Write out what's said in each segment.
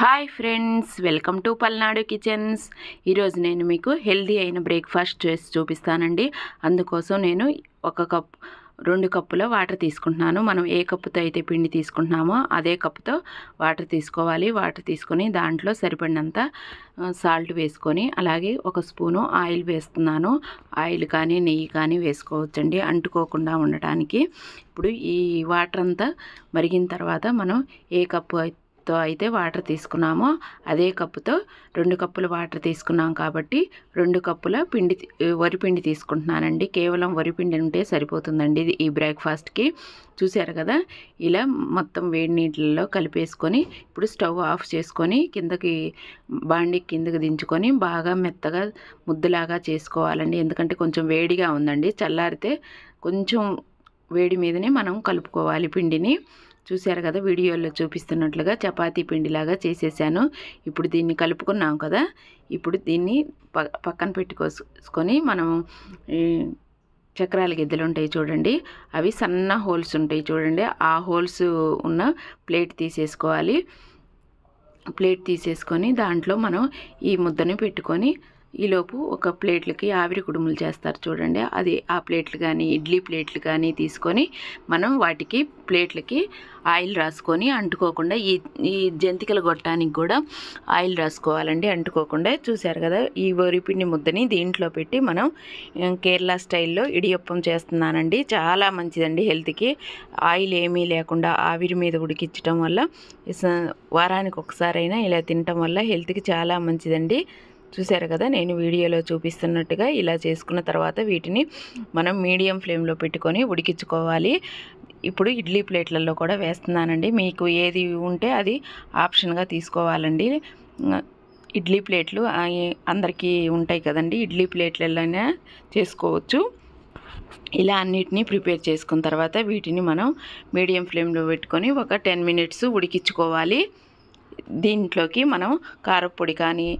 hi friends welcome to Palnadu kitchens ఈరోజు నేను మీకు హెల్దీ అయిన బ్రేక్ఫాస్ట్ చేసి చూపిస్తానండి అందుకోసం నేను ఒక కప్ రెండు కప్పుల వాటర్ తీసుకుంటున్నాను మనం ఏ కప్పుతో అయితే పిండి తీసుకుంటున్నామో అదే కప్పుతో వాటర్ తీసుకోవాలి వాటర్ తీసుకొని దాంట్లో సరిపడినంత సాల్ట్ వేసుకొని అలాగే ఒక స్పూను ఆయిల్ వేస్తున్నాను ఆయిల్ కానీ నెయ్యి కానీ వేసుకోవచ్చండి అంటుకోకుండా ఉండటానికి ఇప్పుడు ఈ వాటర్ అంతా మరిగిన తర్వాత మనం ఏ కప్పు కప్తో అయితే వాటర్ తీసుకున్నామో అదే కప్పుతో రెండు కప్పుల వాటర్ తీసుకున్నాం కాబట్టి రెండు కప్పుల పిండి వరిపిండి తీసుకుంటున్నానండి కేవలం వరిపిండి ఉంటే సరిపోతుందండి ఇది ఈ బ్రేక్ఫాస్ట్కి చూశారు కదా ఇలా మొత్తం వేడి నీటిలో కలిపేసుకొని ఇప్పుడు స్టవ్ ఆఫ్ చేసుకొని కిందకి బాండి కిందకి దించుకొని బాగా మెత్తగా ముద్దులాగా చేసుకోవాలండి ఎందుకంటే కొంచెం వేడిగా ఉందండి చల్లారితే కొంచెం వేడి మీదనే మనం కలుపుకోవాలి పిండిని చూశారు కదా వీడియోలో చూపిస్తున్నట్లుగా చపాతీ పిండిలాగా చేసేసాను ఇప్పుడు దీన్ని కలుపుకున్నాం కదా ఇప్పుడు దీన్ని పక్కన పెట్టుకోసుకొని మనం చక్రాల గిద్దెలు ఉంటాయి చూడండి అవి సన్న హోల్స్ ఉంటాయి చూడండి ఆ హోల్స్ ఉన్న ప్లేట్ తీసేసుకోవాలి ప్లేట్ తీసేసుకొని దాంట్లో మనం ఈ ముద్దని పెట్టుకొని ఈలోపు ఒక ప్లేట్లకి ఆవిరి కుడుములు చేస్తారు చూడండి అది ఆ ప్లేట్లు కానీ ఇడ్లీ ప్లేట్లు కానీ తీసుకొని మనం వాటికి ప్లేట్లకి ఆయిల్ రాసుకొని అంటుకోకుండా ఈ ఈ జంతికల గొట్టానికి కూడా ఆయిల్ రాసుకోవాలండి అంటుకోకుండా చూశారు కదా ఈ ఒరిపిండి ముద్దని దీంట్లో పెట్టి మనం కేరళ స్టైల్లో ఇడియప్పం చేస్తున్నానండి చాలా మంచిదండి హెల్త్కి ఆయిల్ ఏమీ లేకుండా ఆవిరి మీద ఉడికించడం వల్ల వారానికి ఒకసారైనా ఇలా తినటం వల్ల హెల్త్కి చాలా మంచిదండి చూసారు కదా నేను వీడియోలో చూపిస్తున్నట్టుగా ఇలా చేసుకున్న తర్వాత వీటిని మనం మీడియం ఫ్లేమ్లో పెట్టుకొని ఉడికించుకోవాలి ఇప్పుడు ఇడ్లీ ప్లేట్లలో కూడా వేస్తున్నానండి మీకు ఏది ఉంటే అది ఆప్షన్గా తీసుకోవాలండి ఇడ్లీ ప్లేట్లు అందరికీ ఉంటాయి కదండి ఇడ్లీ ప్లేట్లలోనే చేసుకోవచ్చు ఇలా అన్నిటినీ ప్రిపేర్ చేసుకున్న తర్వాత వీటిని మనం మీడియం ఫ్లేమ్లో పెట్టుకొని ఒక టెన్ మినిట్స్ ఉడికించుకోవాలి దీంట్లోకి మనం కారపొడి కానీ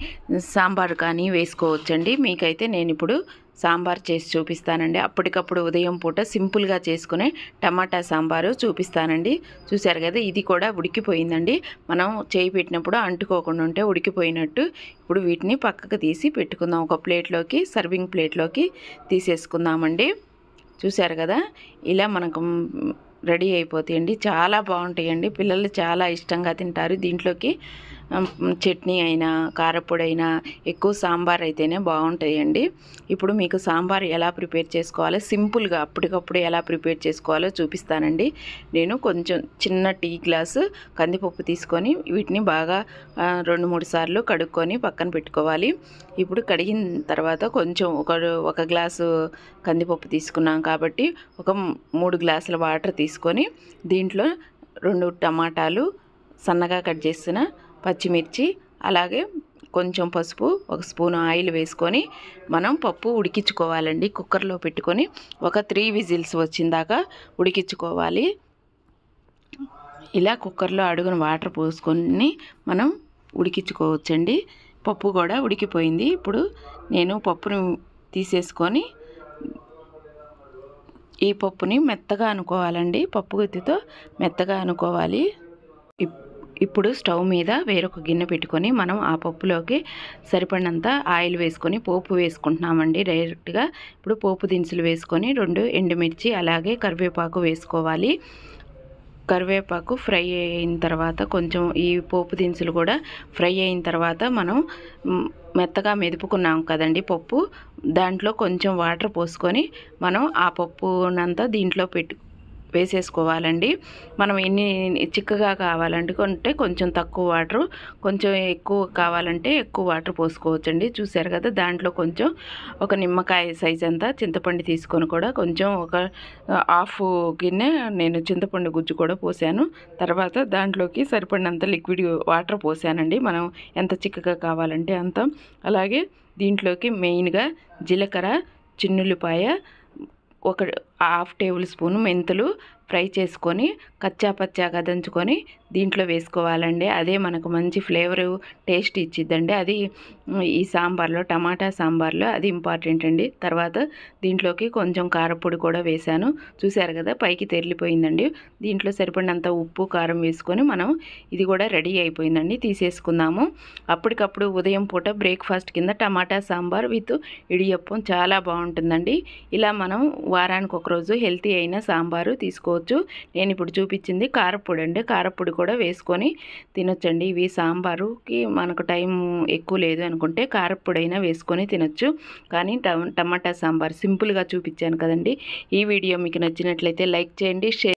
సాంబార్ కానీ వేసుకోవచ్చండి మీకైతే నేను ఇప్పుడు సాంబార్ చేసి చూపిస్తానండి అప్పటికప్పుడు ఉదయం పూట సింపుల్గా చేసుకునే టమాటా సాంబారు చూపిస్తానండి చూసారు కదా ఇది కూడా ఉడికిపోయిందండి మనం చేయి పెట్టినప్పుడు అంటుకోకుండా ఉంటే ఉడికిపోయినట్టు ఇప్పుడు వీటిని పక్కకు తీసి పెట్టుకుందాం ఒక ప్లేట్లోకి సర్వింగ్ ప్లేట్లోకి తీసేసుకుందామండి చూసారు కదా ఇలా మనకు రెడీ అయిపోతాయండి చాలా బాగుంటాయండి పిల్లలు చాలా ఇష్టంగా తింటారు దీంట్లోకి చట్నీ అయినా కారపొడి అయినా ఎక్కువ సాంబార్ అయితేనే బాగుంటాయండి ఇప్పుడు మీకు సాంబార్ ఎలా ప్రిపేర్ చేసుకోవాలో సింపుల్గా అప్పటికప్పుడు ఎలా ప్రిపేర్ చేసుకోవాలో చూపిస్తానండి నేను కొంచెం చిన్న టీ గ్లాసు కందిపప్పు తీసుకొని వీటిని బాగా రెండు మూడు సార్లు కడుక్కొని పక్కన పెట్టుకోవాలి ఇప్పుడు కడిగిన తర్వాత కొంచెం ఒక ఒక గ్లాసు కందిపప్పు తీసుకున్నాం కాబట్టి ఒక మూడు గ్లాసుల వాటర్ తీసుకొని దీంట్లో రెండు టమాటాలు సన్నగా కట్ చేసిన పచ్చిమిర్చి అలాగే కొంచెం పసుపు ఒక స్పూన్ ఆయిల్ వేసుకొని మనం పప్పు ఉడికించుకోవాలండి కుక్కర్లో పెట్టుకొని ఒక త్రీ విజిల్స్ వచ్చిందాకా ఉడికించుకోవాలి ఇలా కుక్కర్లో అడుగున వాటర్ పోసుకొని మనం ఉడికించుకోవచ్చండి పప్పు కూడా ఉడికిపోయింది ఇప్పుడు నేను పప్పును తీసేసుకొని ఈ పప్పుని మెత్తగా అనుకోవాలండి పప్పు గుత్తితో మెత్తగా అనుకోవాలి ఇప్పుడు స్టవ్ మీద వేరొక గిన్నె పెట్టుకొని మనం ఆ పప్పులోకి సరిపడినంత ఆయిల్ వేసుకొని పోపు వేసుకుంటున్నామండి డైరెక్ట్గా ఇప్పుడు పోపు దినుసులు వేసుకొని రెండు ఎండుమిర్చి అలాగే కరివేపాకు వేసుకోవాలి కరివేపాకు ఫ్రై అయిన తర్వాత కొంచెం ఈ పోపు దినుసులు కూడా ఫ్రై అయిన తర్వాత మనం మెత్తగా మెదుపుకున్నాం కదండి పప్పు దాంట్లో కొంచెం వాటర్ పోసుకొని మనం ఆ పప్పునంతా దీంట్లో పెట్టు వేసేసుకోవాలండి మనం ఎన్ని చిక్కగా కావాలంటే కొంచెం తక్కువ వాటర్ కొంచెం ఎక్కువ కావాలంటే ఎక్కువ వాటర్ పోసుకోవచ్చండి చూసారు కదా దాంట్లో కొంచెం ఒక నిమ్మకాయ సైజ్ అంతా చింతపండు తీసుకొని కూడా కొంచెం ఒక హాఫ్ గిన్నె నేను చింతపండు గుజ్జు కూడా పోసాను తర్వాత దాంట్లోకి సరిపడినంత లిక్విడ్ వాటర్ పోసానండి మనం ఎంత చిక్కగా కావాలంటే అంత అలాగే దీంట్లోకి మెయిన్గా జీలకర్ర చిన్నుల్లిపాయ ఒక హాఫ్ టేబుల్ స్పూన్ మెంతులు ఫ్రై చేసుకొని కచ్చా దంచుకొని దీంట్లో వేసుకోవాలండి అదే మనకు మంచి ఫ్లేవర్ టేస్ట్ ఇచ్చిద్దండి అది ఈ సాంబార్లో టమాటా సాంబార్లో అది ఇంపార్టెంట్ అండి తర్వాత దీంట్లోకి కొంచెం కారపొడి కూడా వేశాను చూశారు కదా పైకి తెరిలిపోయిందండి దీంట్లో సరిపడినంత ఉప్పు కారం వేసుకొని మనం ఇది కూడా రెడీ అయిపోయిందండి తీసేసుకుందాము అప్పటికప్పుడు ఉదయం పూట బ్రేక్ఫాస్ట్ కింద టమాటా సాంబార్ విత్ ఇడియప్పం చాలా బాగుంటుందండి ఇలా మనం వారానికి ఒకరోజు హెల్తీ అయిన సాంబారు తీసుకోవచ్చు నేను ఇప్పుడు చూపించింది కారపొడి అండి కారపొడి కూడా వేసుకొని తినొచ్చండి ఇవి సాంబారుకి మనకు టైం ఎక్కువ లేదు అనుకుంటే కారప్పుడైనా వేసుకొని తినొచ్చు కానీ టమాటా సాంబార్ సింపుల్గా చూపించాను కదండి ఈ వీడియో మీకు నచ్చినట్లయితే లైక్ చేయండి షేర్